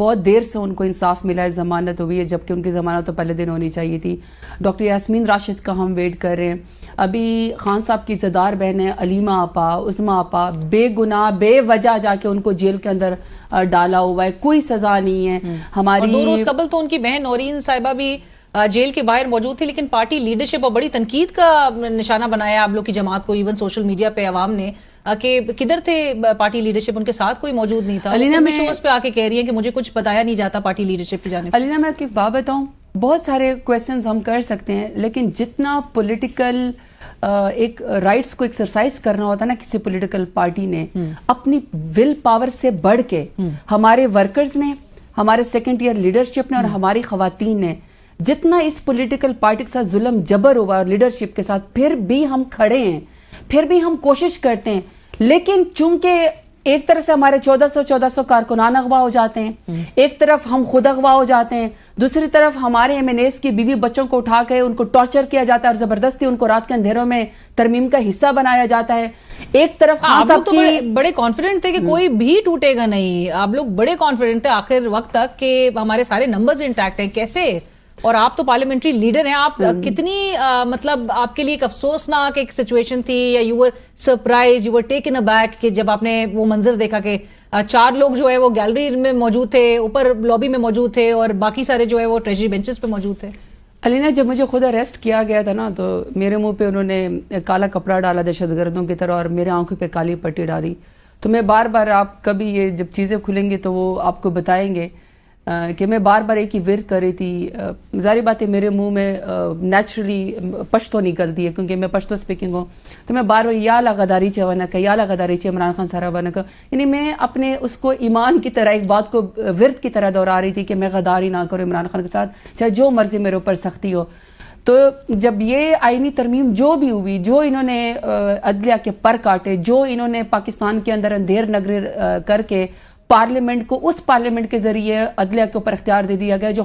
बहुत देर से उनको इंसाफ मिला है जमानत हुई है जबकि उनकी जमानत तो पहले दिन होनी चाहिए थी डॉक्टर यासमीन राशिद का हम वेट कर रहे हैं अभी खान साहब की जदार है अलीमा आपा उस्मा आपा बेगुनाह बेवजह जाके उनको जेल के अंदर डाला हुआ है कोई सजा नहीं है हम्म। हमारी दो रोज कबल तो उनकी बहन नौरीन साहिबा भी जेल के बाहर मौजूद थी लेकिन पार्टी लीडरशिप और बड़ी तनकीद का निशाना बनाया आप लोग की जमात को इवन सोशल मीडिया पे अवाम ने कि किधर थे पार्टी लीडरशिप उनके साथ कोई मौजूद नहीं था अलीना मैं शोज पे आके कह रही है कि मुझे कुछ बताया नहीं जाता पार्टी लीडरशिप की जाने अलीना मैं आपकी बात बताऊं बहुत सारे क्वेश्चन हम कर सकते हैं लेकिन जितना पोलिटिकल एक राइट्स को एक्सरसाइज करना होता ना किसी पोलिटिकल पार्टी ने हम्म। अपनी विल पावर से बढ़ के हम्म। हमारे वर्कर्स ने हमारे सेकेंड ईयर लीडरशिप ने और हम्म। हमारी खातन ने जितना इस पॉलिटिकल पार्टी के साथ जुल्म जबर हुआ लीडरशिप के साथ फिर भी हम खड़े हैं फिर भी हम कोशिश करते हैं लेकिन चूंकि एक तरफ से हमारे 1400 1400 कारकुनान अगवा हो जाते हैं एक तरफ हम खुद अगवा हो जाते हैं दूसरी तरफ हमारे एम की बीवी बच्चों को उठा के उनको टॉर्चर किया जाता है और जबरदस्ती उनको रात के अंधेरों में तरमीम का हिस्सा बनाया जाता है एक तरफ आप हाँ, लोग तो बड़े, बड़े कॉन्फिडेंट थे कि हम्म। कोई भी टूटेगा नहीं आप लोग बड़े कॉन्फिडेंट थे आखिर वक्त तक कि हमारे सारे नंबर्स इंटैक्ट हैं कैसे और आप तो पार्लियामेंट्री लीडर हैं आप हम्म। कितनी आ, मतलब आपके लिए एक अफसोसनाक एक सिचुएशन थी या you were surprise you were taken aback कि जब आपने वो मंजर देखा कि चार लोग जो है वो गैलरी में मौजूद थे ऊपर लॉबी में मौजूद थे और बाकी सारे जो है वो ट्रेजरी बेंचेस पे मौजूद थे अलीना जब मुझे खुद अरेस्ट किया गया था ना तो मेरे मुंह पे उन्होंने काला कपड़ा डाला दहशतगर्दों की तरह और मेरे आंखों पे काली पट्टी डाली तो मैं बार बार आप कभी ये जब चीज़ें खुलेंगे तो वो आपको बताएंगे कि मैं बार बार एक ही विर कर रही थी जारी बात है मेरे मुंह में नेचुरली पश्तो निकलती है क्योंकि मैं पश्तो स्पीकिंग हूँ तो मैं बार बार या ला गदारी चवाना का या ला गदारी चे इमरान खान सारा का यानी मैं अपने उसको ईमान की तरह एक बात को विरत की तरह दोहरा रही थी कि मैं गदारी ना करूँ इमरान खान के साथ चाहे जो मर्जी मेरे ऊपर सख्ती हो तो जब ये आइनी तरमीम जो भी हुई जो इन्होंने अदलिया के पर काटे जो इन्होंने पाकिस्तान के अंदर अंधेर नगरी करके पार्लियामेंट को उस पार्लियामेंट के जरिए अदलिया के ऊपर अख्तियार दे दिया गया जो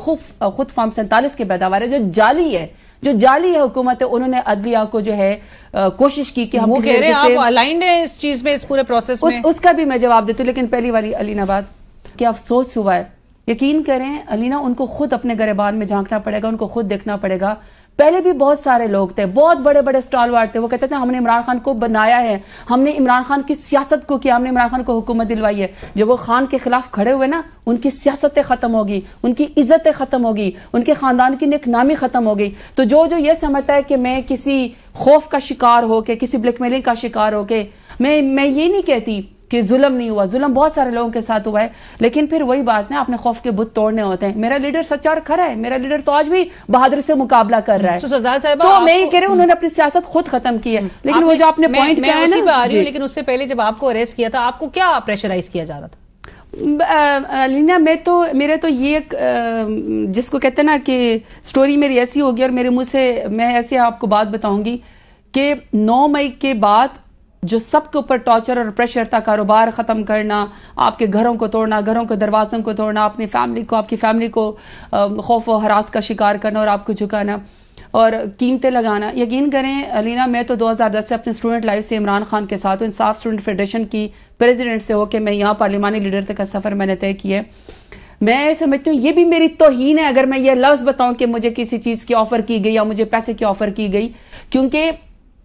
खुद फॉर्म सैंतालीस की पैदावार है जो जाली है जो जाली है हुकूमत है उन्होंने अदलिया को जो है आ, कोशिश की कि हम वो कह रहे हैं आप अलाइंड हैं इस चीज में इस पूरे प्रोसेस उस, में उसका भी मैं जवाब देती हूँ लेकिन पहली वाली अलीनाबाद क्या अफसोस हुआ है यकीन करें अलीना उनको खुद अपने गरेबान में झांकना पड़ेगा उनको खुद देखना पड़ेगा पहले भी बहुत सारे लोग थे बहुत बड़े बड़े स्टॉल वार्ड थे वो कहते थे हमने इमरान खान को बनाया है हमने इमरान खान की सियासत को किया हमने इमरान खान को हुकूमत दिलवाई है जब वो खान के खिलाफ खड़े हुए ना उनकी सियासतें खत्म होगी उनकी इज्जतें खत्म होगी उनके खानदान की नेकनामी खत्म हो गई तो जो जो ये समझता है कि मैं किसी खौफ का शिकार होके किसी ब्लैकमेलिंग का शिकार होके मैं मैं ये नहीं कहती कि जुल्म नहीं हुआ जुल्म बहुत सारे लोगों के साथ हुआ है लेकिन फिर वही बात ना आपने खौफ के बुत तोड़ने होते हैं मेरा लीडर सच्चा और खरा है मेरा लीडर तो आज भी बहादुर से मुकाबला कर रहा है तो, तो मैं ये कह रही उन्होंने अपनी सियासत खुद खत्म की है हम्म। लेकिन वो जो आपने पॉइंट किया है ना लेकिन उससे पहले जब आपको अरेस्ट किया था आपको क्या प्रेशराइज किया जा रहा था लीना मैं तो मेरे तो ये एक जिसको कहते ना कि स्टोरी मेरी ऐसी होगी और मेरे मुंह से मैं ऐसे आपको बात बताऊंगी कि 9 मई के बाद जो सबके ऊपर टॉर्चर और प्रेशर था कारोबार ख़त्म करना आपके घरों को तोड़ना घरों के दरवाज़ों को तोड़ना अपनी फैमिली को आपकी फैमिली को खौफ व हरास का शिकार करना और आपको झुकाना और कीमतें लगाना यकीन करें अलीना मैं तो 2010 से अपने स्टूडेंट लाइफ से इमरान खान के साथ इंसाफ स्टूडेंट फेडरेशन की प्रेसिडेंट से होकर मैं यहाँ पार्लिमानी लीडर तक का सफ़र मैंने तय किया मैं समझती हूँ ये भी मेरी तोहन है अगर मैं ये लफ्ज़ बताऊं कि मुझे किसी चीज़ की ऑफ़र की गई या मुझे पैसे की ऑफ़र की गई क्योंकि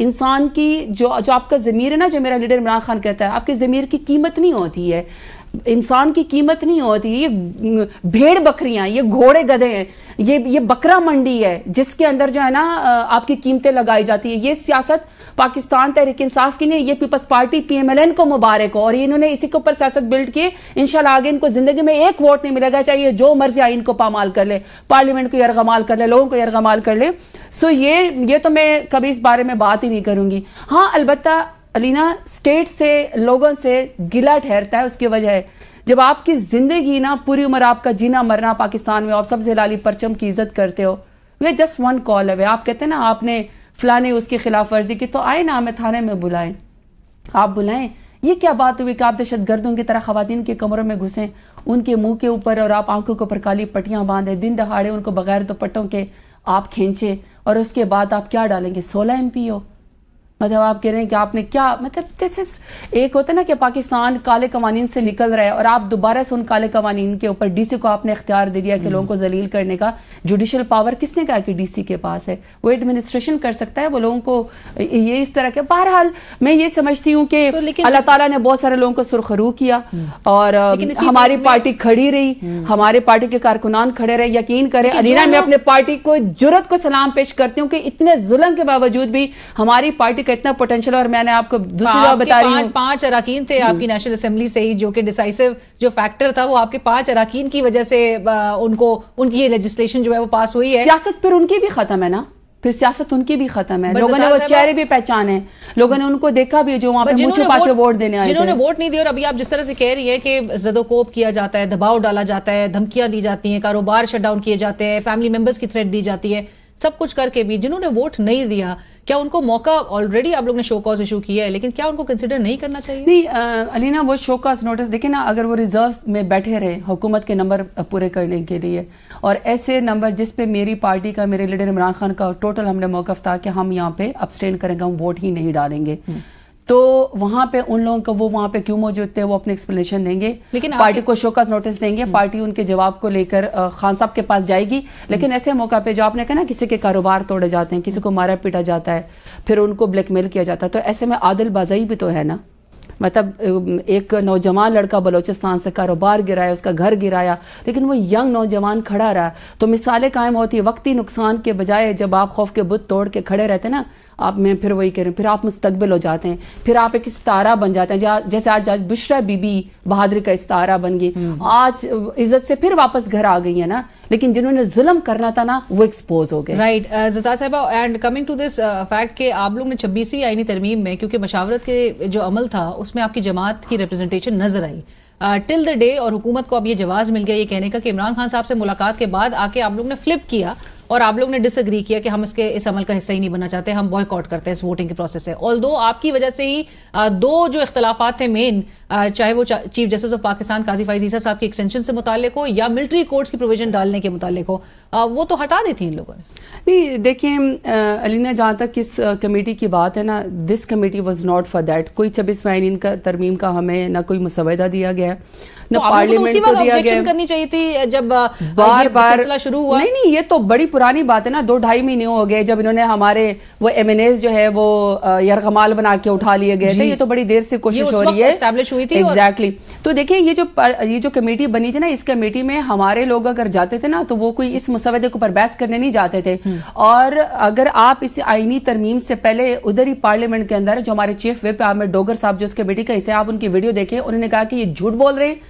इंसान की जो जो आपका ज़मीर है ना जो मेरा लीडर इमरान खान कहता है आपकी ज़मीर की कीमत नहीं होती है इंसान की कीमत नहीं होती ये भेड़ बकरियां ये घोड़े गधे हैं ये ये बकरा मंडी है जिसके अंदर जो है ना आपकी कीमतें लगाई जाती है ये सियासत पाकिस्तान तहरीक इंसाफ की नहीं ये पीपल्स पार्टी पीएमएलएन को मुबारक हो और इन्होंने इसी के ऊपर सियासत बिल्ड की इंशाल्लाह आगे इनको जिंदगी में एक वोट नहीं मिलेगा चाहिए जो मर्जी आई इनको पामाल कर ले पार्लियामेंट को यरगमाल कर ले लोगों को यरगमाल कर ले सो ये ये तो मैं कभी इस बारे में बात ही नहीं करूंगी हाँ अलबत्ता अलीना स्टेट से लोगों से गिला ठहरता है उसकी वजह है जब आपकी जिंदगी ना पूरी उम्र आपका जीना मरना पाकिस्तान में आप सबसे लाली परचम की इज्जत करते हो we just one call away आप कहते हैं ना आपने फलाने उसकी खिलाफ वर्जी की तो आए ना हमें थाने में बुलाएं आप बुलाएं ये क्या बात हुई कि आप दहशत गर्दों की तरह खातन के कमरों में घुसें उनके मुंह के ऊपर और आप आंखों के ऊपर काली पट्टियां बांधें दिन दहाड़े उनको बगैर दुपट्टों के आप खींचे और उसके बाद आप क्या डालेंगे सोलह एम पी मतलब आप कह रहे हैं कि आपने क्या मतलब दिस इज एक होता है ना कि पाकिस्तान काले कवानीन से निकल रहा है और आप दोबारा से उन काले कवानीन के ऊपर डीसी को आपने इख्तियार दे दिया कि हम्म। लोगों को जलील करने का जुडिशल पावर किसने कहा कि डीसी के पास है वो एडमिनिस्ट्रेशन कर सकता है वो लोगों को ये इस तरह के बहरहाल मैं ये समझती हूँ कि अल्लाह तला ने बहुत सारे लोगों को सुरखरू किया हम्म। और हमारी पार्टी खड़ी रही हम्म। हमारे पार्टी के कारकुनान खड़े रहे यकीन करें अलीना मैं अपने पार्टी को जुरत को सलाम पेश करती हूँ कि इतने जुलम के बावजूद भी हमारी पार्टी का इतना पोटेंशियल और मैंने आपको दूसरी बात बता रही हूँ पांच अरकान थे आपकी नेशनल असेंबली से ही जो कि डिसाइसिव जो फैक्टर था वो आपके पांच अरकान की वजह से उनको उनकी ये लेजिस्लेशन जो है वो पास हुई है सियासत फिर उनकी भी खत्म है ना फिर सियासत उनकी भी खत्म है लोगों ने वो चेहरे भी पहचाने लोगों ने उनको देखा भी जो वहां पे मुझे पाके वोट देने आए जिन्होंने वोट नहीं दिया और अभी आप जिस तरह से कह रही है कि जदोकोप किया जाता है दबाव डाला जाता है धमकियां दी जाती हैं कारोबार शट डाउन किए जाते हैं फैमिली मेंबर्स की थ्रेट दी जाती है सब कुछ करके भी जिन्होंने वोट नहीं दिया क्या उनको मौका ऑलरेडी आप लोग ने शो कॉज इशू किया है लेकिन क्या उनको कंसिडर नहीं करना चाहिए नहीं आ, अलीना वो शो कॉज नोटिस देखे ना अगर वो रिजर्व में बैठे रहे हुकूमत के नंबर पूरे करने के लिए और ऐसे नंबर जिस पे मेरी पार्टी का मेरे लीडर इमरान खान का टोटल हमने मौकफ था कि हम यहाँ पे अपस्टेन करेंगे हम वोट ही नहीं डालेंगे हम्म। तो वहां पे उन लोगों को वो वहां पे क्यों मौजूद थे वो अपने एक्सप्लेनेशन देंगे लेकिन पार्टी को शोकाज नोटिस देंगे पार्टी हम्म। उनके जवाब को लेकर खान साहब के पास जाएगी लेकिन हम्म। ऐसे मौका पे जो आपने कहा ना किसी के कारोबार तोड़े जाते हैं किसी को मारा पीटा जाता है फिर उनको ब्लैकमेल किया जाता है तो ऐसे में आदिल बाजाई भी तो है ना मतलब एक नौजवान लड़का बलोचिस्तान से कारोबार गिराया उसका घर गिराया लेकिन वो यंग नौजवान खड़ा रहा तो मिसालें कायम होती है वक्ती नुकसान के बजाय जब आप खौफ के बुत तोड़ के खड़े रहते ना आप मैं फिर वही कह रही हूँ फिर आप मुस्तबिल हो जाते हैं फिर आप एक सितारा बन जाते हैं जैसे आज आज बुशरा बीबी बहादुर का सितारा बन गई हम्म। आज इज्जत से फिर वापस घर आ गई है ना लेकिन जिन्होंने जुलम करना था ना वो एक्सपोज हो गए राइट जता साहबा and coming to this fact के आप लोग ने छब्बीसवीं आईनी तरमीम में क्योंकि मशावरत के जो अमल था उसमें आपकी जमात की रिप्रेजेंटेशन नजर आई टिल द डे और हुकूमत को अब ये जवाब मिल गया ये कहने का कि इमरान खान साहब से मुलाकात के बाद आके आप लोग ने फ्लिप किया और आप लोग ने डिसएग्री किया कि हम इसके इस अमल का हिस्सा ही नहीं बनना चाहते हम बॉयकॉट करते हैं इस वोटिंग के प्रोसेस से ऑल आपकी वजह से ही दो जो इख्तलाफात थे मेन चाहे वो chief justice of Pakistan Qazi Faez Isa साहब की एक्सटेंशन से मुतालिक हो या मिलिट्री कोर्ट्स की प्रोविजन डालने के मुतालिक हो वो तो हटा दी थी इन लोगों ने नहीं देखिए अलीना जहाँ तक इस कमेटी की बात है ना this committee was not for that कोई छब्बीस मायन इनका तरमीम का हमें ना कोई मुसवदा दिया गया ना तो पार्लियामेंट को दिया गया करनी चाहिए थी जब बार बार शुरू हुआ नहीं नहीं ये तो बड़ी पुरानी बात है ना दो ढाई महीने हो गए जब इन्होंने हमारे वो एम जो है वो यरगमाल बना के उठा लिए गए थे ये तो बड़ी देर से कोशिश हो रही है स्टैब्लिश हुई थी एग्जैक्टली तो देखिए ये जो ये जो कमेटी बनी थी ना इस कमेटी में हमारे लोग अगर जाते थे ना तो वो कोई इस मुसवदे के ऊपर बहस करने नहीं जाते थे हम्म। और अगर आप इस आईनी तरमीम से पहले उधर ही पार्लियामेंट के अंदर जो हमारे चीफ विप आमिर डोगर साहब जो इस कमेटी का हिस्से आप उनकी वीडियो देखें उन्होंने कहा कि ये झूठ बोल रहे हैं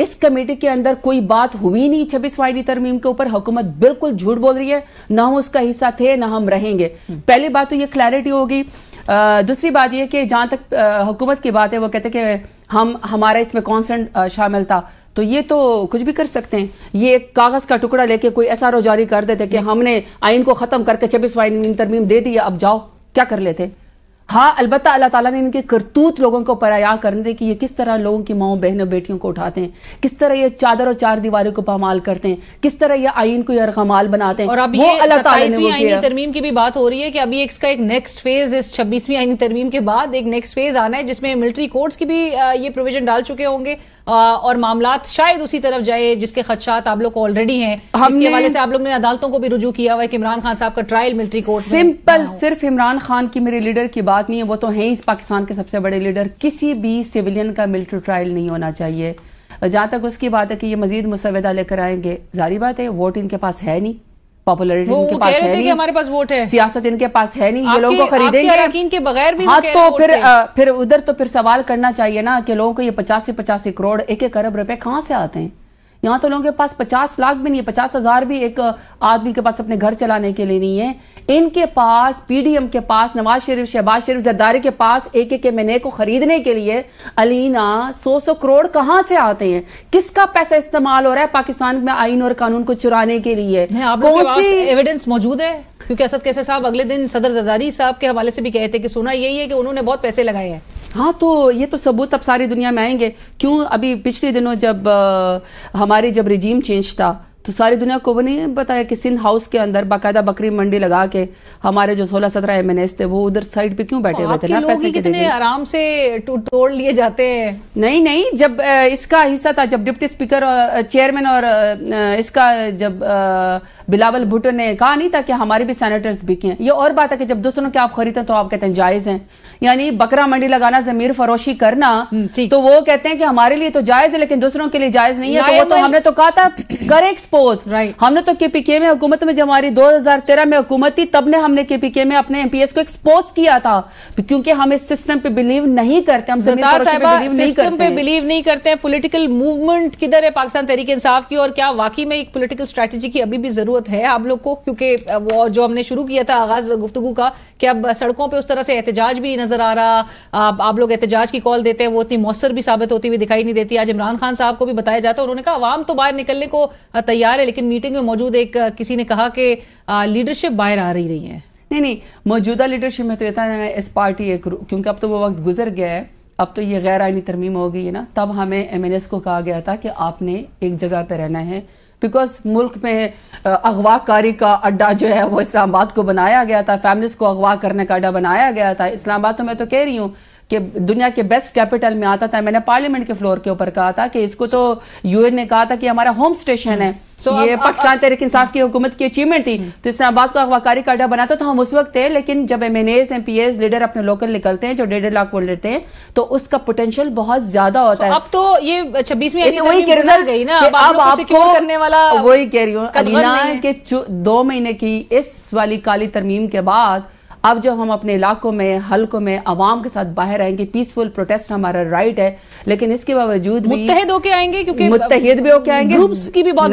इस कमेटी के अंदर कोई बात हुई नहीं छब्बीस वाईडी तरमीम के ऊपर हुकूमत बिल्कुल झूठ बोल रही है ना हम उसका हिस्सा थे ना हम रहेंगे हम्म। पहली बात तो ये क्लैरिटी होगी दूसरी बात यह कि जहां तक हुकूमत की बात है वो कहते कि हम हमारा इसमें कौन शामिल था तो ये तो कुछ भी कर सकते हैं ये एक कागज का टुकड़ा लेके कोई एस जारी कर देते कि हम्म। हमने आइन को खत्म करके छब्बीस वाइन तरमीम दे दी अब जाओ क्या कर लेते हाँ अलबत्त अल्लाह ताला ने इनके करतूत लोगों को पराया करने दे कि ये किस तरह लोगों की माओ बहनों बेटियों को उठाते हैं किस तरह ये चादर और चार दीवारों को पमाल करते हैं किस तरह ये आइन को रखमाल बनाते हैं और अब ये अल्लाह तरमीम की भी बात हो रही है कि अभी इसका एक नेक्स्ट फेज इस छब्बीसवीं आईनी तरमीम के बाद एक नेक्स्ट फेज आना है जिसमें मिलिट्री कोर्ट्स की भी ये प्रोविजन डाल चुके होंगे और मामला शायद उसी तरफ जाए जिसके खदशात आप लोग को ऑलरेडी हैं इसके हवाले से आप लोग ने अदालतों को भी रुजू किया हुआ है कि इमरान खान साहब का ट्रायल मिलिट्री कोर्ट सिंपल सिर्फ इमरान खान की मेरे लीडर की बात बात नहीं है वो तो हैं इस पाकिस्तान के सबसे बड़े लीडर किसी भी सिविलियन का मिलिट्री ट्रायल नहीं होना चाहिए जहां तक उसकी बात है कि ये मजीद मुसविदा लेकर आएंगे जारी बात है वोट इनके पास है नहीं पॉपुलरिटी इनके पास है नहीं हमारे पास वोट है सियासत इनके पास है नहीं ये लोगों को खरीदेंगे बगैर भी हाँ, तो फिर फिर उधर तो फिर सवाल करना चाहिए ना कि लोगों को ये पचासी पचासी करोड़ एक एक अरब रुपए कहाँ से आते हैं यहाँ तो लोगों के पास पचास लाख भी नहीं है पचास हजार भी एक आदमी के पास अपने घर चलाने के लिए नहीं है इनके पास पीडीएम के पास नवाज शरीफ शहबाज शरीफ जरदारी के पास एक एक एम को खरीदने के लिए अलीना सौ सौ करोड़ कहाँ से आते हैं किसका पैसा इस्तेमाल हो रहा है पाकिस्तान में आइन और कानून को चुराने के लिए एविडेंस मौजूद है क्योंकि असद कैसे साहब अगले दिन सदर जरदारी साहब के हवाले से भी कहे थे कि सुना यही है कि उन्होंने बहुत पैसे लगाए हैं हाँ तो ये तो सबूत अब सारी दुनिया में आएंगे क्यों अभी पिछले दिनों जब आ, हमारे जब रिजीम चेंज था तो सारी दुनिया को नहीं बताया कि सिंध हाउस के अंदर बाकायदा बकरी मंडी लगा के हमारे जो 16 17 एम थे वो उधर साइड पे क्यों बैठे तो हुए थे ना पैसे कितने आराम से तोड़ लिए जाते हैं नहीं नहीं जब इसका हिस्सा था जब डिप्टी स्पीकर चेयरमैन और इसका जब बिलावल भुट्टो ने कहा नहीं था कि हमारे भी सेनेटर्स बिके हैं ये और बात है कि जब दूसरों के आप खरीदते हैं तो आप कहते हैं जायज है यानी बकरा मंडी लगाना जमीर फरोशी करना हम्म, तो वो कहते हैं कि हमारे लिए तो जायज है लेकिन दूसरों के लिए जायज नहीं है तो वो तो हमने तो कहा था कर एक्सपोज हमने तो केपीके में हुकूमत में जब हमारी दो में हुकूमत थी तब ने हमने केपीके में अपने एमपीएस को एक्सपोज किया था क्योंकि हम इस सिस्टम पे बिलीव नहीं करते हम सिस्टम पे बिलीव नहीं करते हैं पोलिटिकल मूवमेंट किधर है पाकिस्तान तहरीक इंसाफ की और क्या वाकई में एक पोलिटिकल स्ट्रेटेजी की अभी भी जरूरत ज़रूरत है आप लोग को क्योंकि वो जो हमने शुरू किया था आगाज़ गुफ्तु का कि अब सड़कों पर उस तरह से एहतजाज भी नज़र आ रहा आप, आप लोग एहतजाज की कॉल देते हैं वो इतनी मौसर भी साबित होती हुई दिखाई नहीं देती आज इमरान खान साहब को भी बताया जाता है उन्होंने कहा आवाम तो बाहर निकलने को तैयार है लेकिन मीटिंग में मौजूद एक किसी ने कहा कि लीडरशिप बाहर आ रही रही है नहीं नहीं मौजूदा लीडरशिप में तो इतना इस पार्टी एक क्योंकि अब तो वो वक्त गुजर गया है अब तो ये गैर आइनी तरमीम हो गई है ना तब हमें एम को कहा गया था कि आपने एक जगह पर रहना है बिकॉज मुल्क में अगवाकारी का अड्डा जो है वो इस्लामाबाद को बनाया गया था फैमिलीज को अगवा करने का अड्डा बनाया गया था इस्लामाबाद तो मैं तो कह रही हूँ कि दुनिया के बेस्ट कैपिटल में आता था मैंने पार्लियामेंट के फ्लोर के ऊपर कहा था कि इसको तो यूएन ने कहा था कि हमारा होम स्टेशन है तो ये पाकिस्तान तहरीक इंसाफ की हुकूमत की अचीवमेंट थी हम्म। तो इस्लामाबाद को अखबाकारी का अड्डा बनाता तो हम उस वक्त थे लेकिन जब M N S M P S leader अपने लोकल निकलते हैं जो डेढ़ लाख वोट लेते हैं तो उसका पोटेंशियल बहुत ज्यादा होता है अब तो ये छब्बीसवीं करने वाला वही कह रही हूँ के दो महीने की इस वाली काली तरमीम के बाद अब जब हम अपने इलाकों में हल्कों में आवाम के साथ बाहर आएंगे पीसफुल प्रोटेस्ट हमारा राइट है लेकिन इसके बावजूद मुतहद होके आएंगे क्योंकि मुतहद भी होके आएंगे की भी बहुत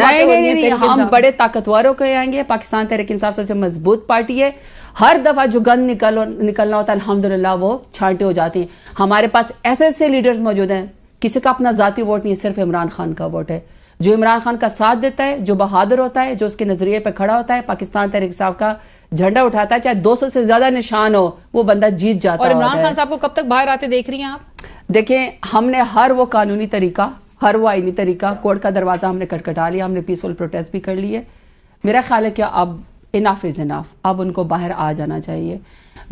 हम बड़े ताकतवरों के आएंगे पाकिस्तान तहरीक इंसाफ सबसे मजबूत पार्टी है हर दफा जो गंद निकल निकलना होता है अलहमदुल्ला वो छांटे हो जाते हैं हमारे पास ऐसे ऐसे लीडर्स मौजूद हैं किसी का अपना जाती वोट नहीं है सिर्फ इमरान खान का वोट है जो इमरान खान का साथ देता है जो बहादुर होता है जो उसके नजरिए पर खड़ा होता है पाकिस्तान तहरीक साहब का झंडा उठाता है चाहे 200 से ज्यादा निशान हो वो बंदा जीत जाता और इमरान खान साहब को कब तक बाहर आते देख रही हैं आप देखें हमने हर वो कानूनी तरीका हर वो आईनी तरीका कोर्ट का दरवाजा हमने कटकटा लिया हमने पीसफुल प्रोटेस्ट भी कर लिए मेरा ख्याल है कि अब इनाफ इज इनाफ अब उनको बाहर आ जाना चाहिए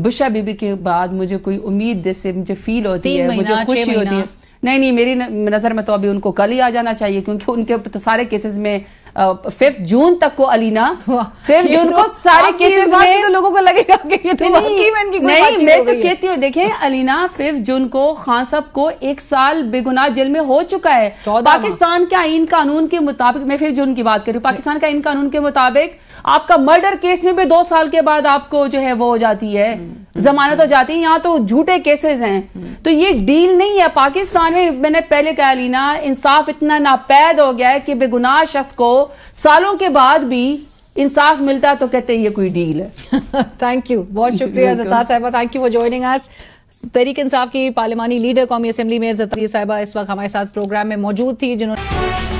बुशा बीबी के बाद मुझे कोई उम्मीद से मुझे फील होती है मुझे खुशी होती है नहीं नहीं मेरी नज़र में तो अभी उनको कल ही आ जाना चाहिए क्योंकि उनके तो सारे केसेस में फिफ्थ जून तक को अलीना फिफ्थ जून तो को सारे केसेस में तो लोगों को लगेगा कि ये तो नहीं, नहीं, नहीं मैं तो कहती हूँ देखे अलीना फिफ्थ जून को खान साहब को एक साल बेगुनाह जेल में हो चुका है पाकिस्तान के आइन कानून के मुताबिक मैं फिफ्थ जून की बात करूँ पाकिस्तान के आइन कानून के मुताबिक आपका मर्डर केस में भी दो साल के बाद आपको जो है वो हो जाती है हम्म, हम्म, जमानत हो हम्म। जाती है यहाँ तो झूठे केसेस हैं तो ये डील नहीं है पाकिस्तान में मैंने पहले कहा लीना इंसाफ इतना नापैद हो गया है कि बेगुनाह शख्स को सालों के बाद भी इंसाफ मिलता तो कहते हैं ये कोई डील है थैंक यू बहुत शुक्रिया जता साहबा thank you for joining us Tehreek Insaf की पार्लिमानी लीडर कौमी असेंबली में जती साहबा इस वक्त हमारे साथ प्रोग्राम में मौजूद थी जिन्होंने